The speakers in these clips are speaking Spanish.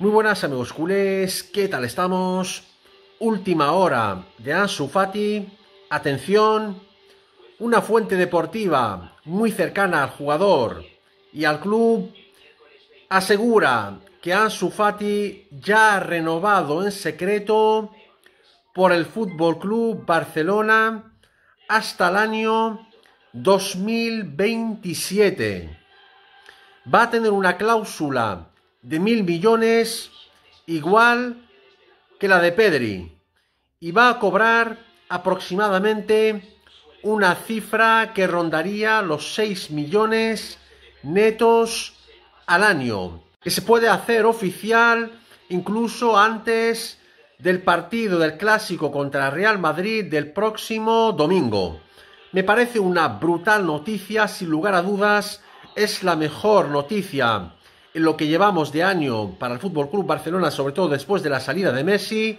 Muy buenas amigos culés, ¿qué tal estamos? Última hora de Ansu Fati. Atención, una fuente deportiva muy cercana al jugador y al club asegura que Ansu Fati ya ha renovado en secreto por el Fútbol Club Barcelona hasta el año 2027. Va a tener una cláusula de mil millones igual que la de Pedri y va a cobrar aproximadamente una cifra que rondaría los 6 millones netos al año, que se puede hacer oficial incluso antes del partido del clásico contra Real Madrid del próximo domingo. Me parece una brutal noticia, sin lugar a dudas, es la mejor noticia lo que llevamos de año para el Fútbol Club Barcelona, sobre todo después de la salida de Messi,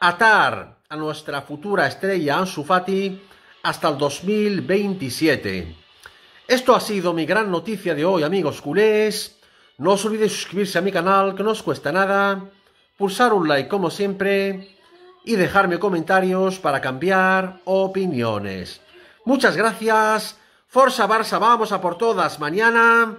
atar a nuestra futura estrella Ansu Fati hasta el 2027. Esto ha sido mi gran noticia de hoy, amigos culés. No os olvidéis suscribirse a mi canal, que no os cuesta nada, pulsar un like como siempre y dejarme comentarios para cambiar opiniones. Muchas gracias. Forza Barça, vamos a por todas. Mañana